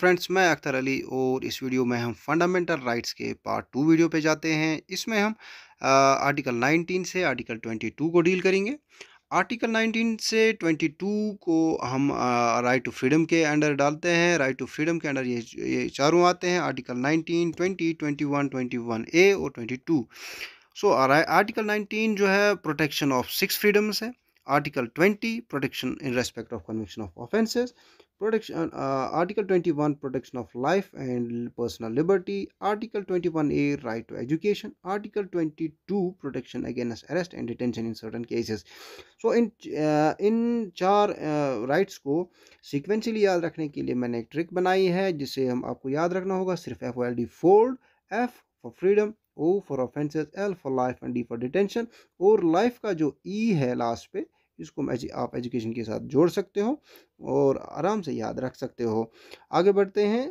Friends मैं अख्तर अली और इस वीडियो में हम फंडामेंटल राइट्स के पार्ट टू वीडियो पे जाते हैं इसमें हम आर्टिकल 19 से आर्टिकल 22 को डील करेंगे आर्टिकल 19 से 22 को हम राइट टू फ्रीडम के अंडर डालते हैं राइट टू फ्रीडम के अंडर ये ये चारों आते हैं आर्टिकल 19, 20, 21, वन ए और 22 सो आर्टिकल 19 जो है प्रोटेक्शन ऑफ सिक्स फ्रीडम्स है article 20 protection in respect of conviction of offences protection uh, article 21 protection of life and personal liberty article 21a right to education article 22 protection against arrest and detention in certain cases so इन uh, इन चार rights uh, को sequentially याद रखने के लिए मैंने एक ट्रिक बनाई है जिसे हम आपको याद रखना होगा सिर्फ F O L D fold F for freedom O for offences L for life and D for detention और लाइफ का जो ई e है लास्ट पे जिसको आप एजुकेशन के साथ जोड़ सकते हो और आराम से याद रख सकते हो आगे बढ़ते हैं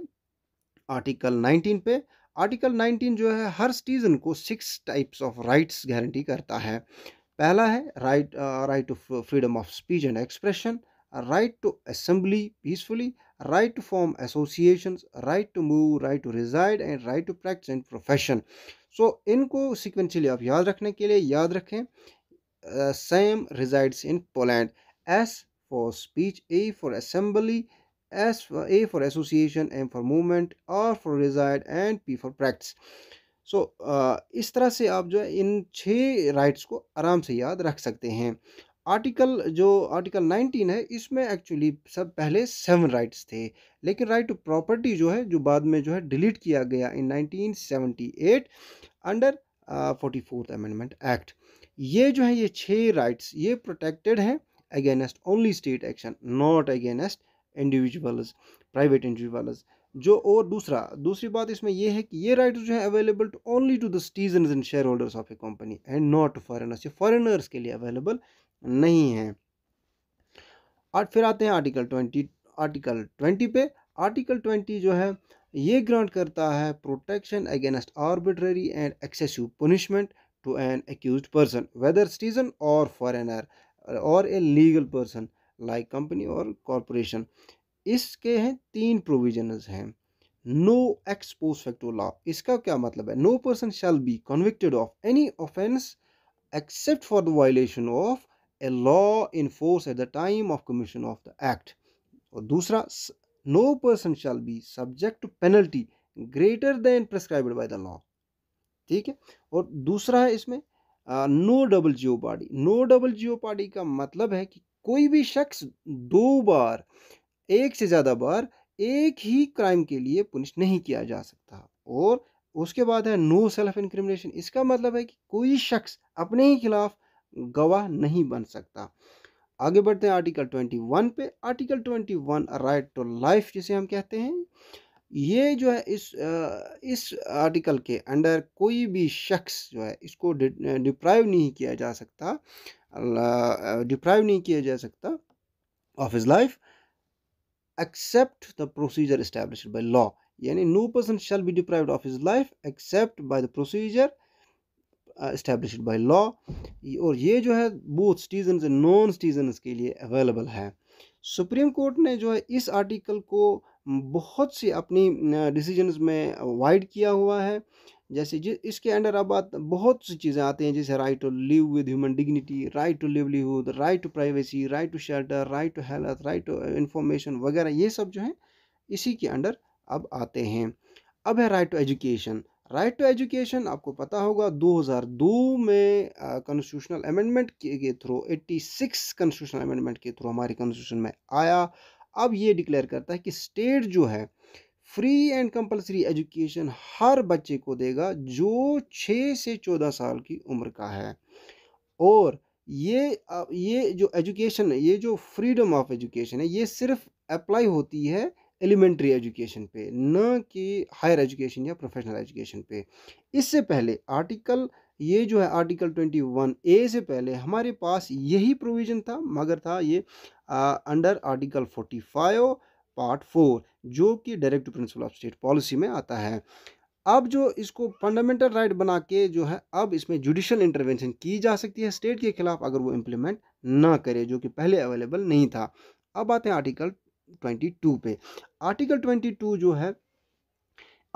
आर्टिकल 19 पे आर्टिकल 19 जो है हर सिटीज़न को six types of rights guarantee करता है पहला है right right to freedom of speech and expression right to assembly peacefully right to form association right to move right to reside and right to practice and profession so इनको sequentially आप याद रखने के लिए याद रखें Uh, same resides in Poland. S for speech, A for assembly, S for A for association, M for movement, R for reside and P for practice. So so, uh, इस तरह से आप जो है इन छः राइट्स को आराम से याद रख सकते हैं आर्टिकल जो आर्टिकल 19 है इसमें एक्चुअली सब पहले सेवन राइट्स थे लेकिन राइट टू प्रॉपर्टी जो है जो बाद में जो है डिलीट किया गया in 1978 under forty fourth amendment act ये जो है ये छह राइट्स ये प्रोटेक्टेड हैं against only state action not against individuals private individuals जो और दूसरा दूसरी बात इसमें यह है कि ये राइट जो है available to only to the citizen and share holders of a company and not to foreigners ये फॉरेनर्स के लिए अवेलेबल नहीं है और फिर आते हैं आर्टिकल ट्वेंटी आर्टिकल ट्वेंटी पे आर्टिकल ट्वेंटी जो है ये ग्रांट करता है protection against arbitrary and excessive punishment to an accused person whether citizen or foreigner or a legal person like company or corporation इसके हैं तीन प्रोविजन हैं नो एक्सपोज फैक्टो लॉ इसका क्या मतलब है no person shall be convicted of any offence except for the violation of a law in force at the time of commission of the act और दूसरा no person shall be subject to penalty greater than prescribed by the law ठीक है और दूसरा है इसमें आ, no double jeopardy no double jeopardy का मतलब है कि कोई भी शख्स दो बार एक से ज़्यादा बार एक ही क्राइम के लिए पुनिश नहीं किया जा सकता और उसके बाद है नो सेल्फ इंक्रिमिनेशन इसका मतलब है कि कोई शख्स अपने ही खिलाफ गवाह नहीं बन सकता आगे बढ़ते हैं आर्टिकल ट्वेंटी वन पे article twenty one right to life जिसे हम कहते हैं ये जो है इस इस आर्टिकल के अंडर कोई भी शख्स जो है इसको डिप्राइव नहीं किया जा सकता डिप्राइव नहीं किया जा सकता of his life except the procedure establish by law यानी no person shall be deprived of his life except by the procedure establish by law और ये जो है both citizen and non citizen के लिए अवेलेबल है सुप्रीम कोर्ट ने जो है इस आर्टिकल को बहुत सी अपनी डिसीजंस में वाइड किया हुआ है जैसे जिस इसके अंडर अब बहुत सी चीज़ें आती हैं जैसे right to live with human dignity right to livelihood right to privacy right to shelter right to health right to information वगैरह ये सब जो है इसी के अंडर अब आते हैं अब है right to education right to education आपको पता होगा 2002 में कॉन्स्टिट्यूशनल अमेंडमेंट के, के थ्रू 86 कॉन्स्टिट्यूशनल अमेंडमेंट के थ्रू हमारे कॉन्स्टिट्यूशन में आया अब ये डिक्लेयर करता है कि स्टेट जो है फ्री एंड कंपलसरी एजुकेशन हर बच्चे को देगा जो छः से चौदह साल की उम्र का है और ये ये जो एजुकेशन ये जो फ्रीडम ऑफ एजुकेशन है ये सिर्फ अप्लाई होती है एलिमेंट्री एजुकेशन पे न कि हायर एजुकेशन या प्रोफेशनल एजुकेशन पे इससे पहले आर्टिकल ये जो है आर्टिकल ट्वेंटी वन ए से पहले हमारे पास यही प्रोविज़न था मगर था ये आ, under article forty five part four जो कि direct principle of state policy में आता है अब जो इसको फंडामेंटल राइट बना के जो है अब इसमें जुडिशल इंटरवेंशन की जा सकती है स्टेट के खिलाफ अगर वो इम्प्लीमेंट ना करे जो कि पहले अवेलेबल नहीं था अब आते हैं आर्टिकल 22 पे आर्टिकल 22 जो है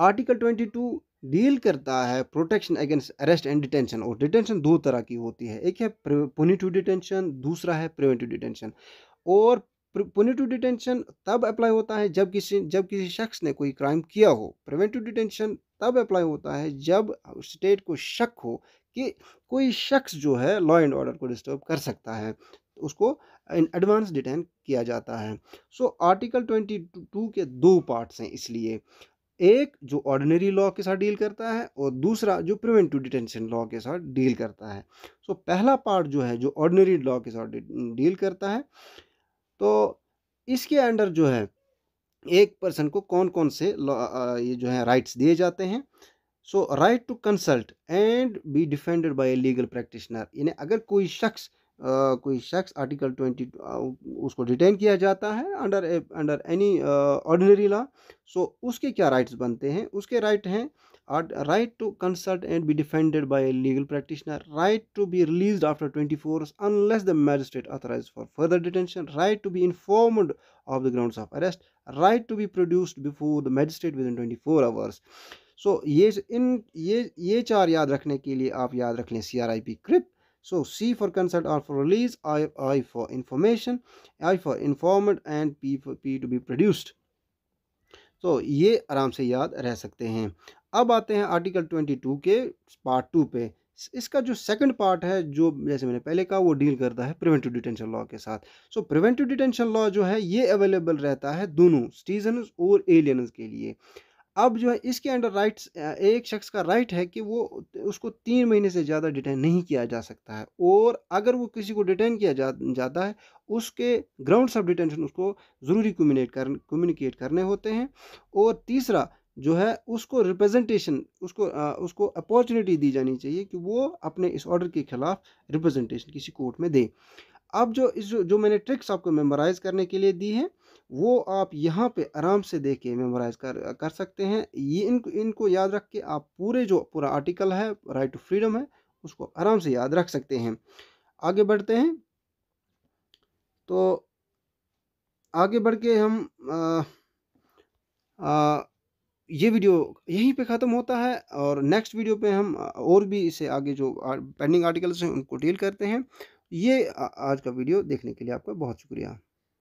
आर्टिकल टू डील करता है protection against arrest and detention और डिटेंशन दो तरह की होती है एक है पुनिटिव डिटेंशन दूसरा है प्रिवेंटिव डिटेंशन और पुनिटिव डिटेंशन तब अप्लाई होता है जब किसी जब किसी शख्स ने कोई क्राइम किया हो प्रिवेंटिव डिटेंशन तब अप्लाई होता है जब स्टेट को शक हो कि कोई शख्स जो है लॉ एंड ऑर्डर को डिस्टर्ब कर सकता है उसको इन एडवांस डिटेन किया जाता है सो आर्टिकल ट्वेंटी टू के दो पार्ट्स हैं इसलिए एक जो ऑर्डिनरी लॉ के साथ डील करता है और दूसरा जो प्रिवेंटिव डिटेंशन लॉ के साथ डील करता है सो so, पहला पार्ट जो है जो ऑर्डिनरी लॉ के साथ डील करता है तो इसके अंडर जो है एक पर्सन को कौन कौन से ये जो है राइट्स दिए जाते हैं so right to consult and be defended by a legal practitioner यानी अगर कोई शख्स कोई शख्स आर्टिकल ट्वेंटी उसको डिटेन किया जाता है under under any ordinary law so उसके क्या राइट्स बनते हैं उसके राइट हैं right to consult and be defended by legal practitioner right to be release after twenty four unless the magistrate authorise for further detention right to be informed of the ground of arrest right to be produced before the magistrate within twenty four hours so ये इन ये ये चार याद रखने के लिए आप याद रख लें सी आर आई पी क्रिप So C for consent, R for release, I, I for information, I for informed and P for P to be produced. तो ये आराम से याद रह सकते हैं अब आते हैं आर्टिकल 22 के पार्ट टू पे इसका जो सेकंड पार्ट है जो जैसे मैंने पहले कहा वो डील करता है प्रिवेंटिव डिटेंशन लॉ के साथ सो प्रिवेंटिव डिटेंशन लॉ जो है ये अवेलेबल रहता है दोनों सिटीजन और एलियंस के लिए अब जो है इसके अंडर राइट्स एक शख्स का राइट है कि वो उसको तीन महीने से ज़्यादा डिटेन नहीं किया जा सकता है और अगर वो किसी को डिटेन किया जा जाता है उसके ग्राउंड्स ऑफ डिटेंशन उसको ज़रूरी कम्युनिकेट कर कम्युनिकेट करने होते हैं और तीसरा जो है उसको रिप्रेजेंटेशन उसको आ, उसको अपॉर्चुनिटी दी जानी चाहिए कि वो अपने इस ऑर्डर के ख़िलाफ़ रिप्रेजेंटेशन किसी कोर्ट में दे अब जो इस जो मैंने ट्रिक्स आपको मेमोराइज़ करने के लिए दी है वो आप यहाँ पे आराम से देख के मेमोराइज कर कर सकते हैं ये इनको इनको याद रख के आप पूरे जो पूरा आर्टिकल है राइट टू फ्रीडम है उसको आराम से याद रख सकते हैं आगे बढ़ते हैं तो आगे बढ़ के हम आ, आ, ये वीडियो यहीं पे ख़त्म होता है और नेक्स्ट वीडियो पे हम और भी इसे आगे जो पेंडिंग आर्टिकल्स हैं उनको डील करते हैं ये आज का वीडियो देखने के लिए आपका बहुत शुक्रिया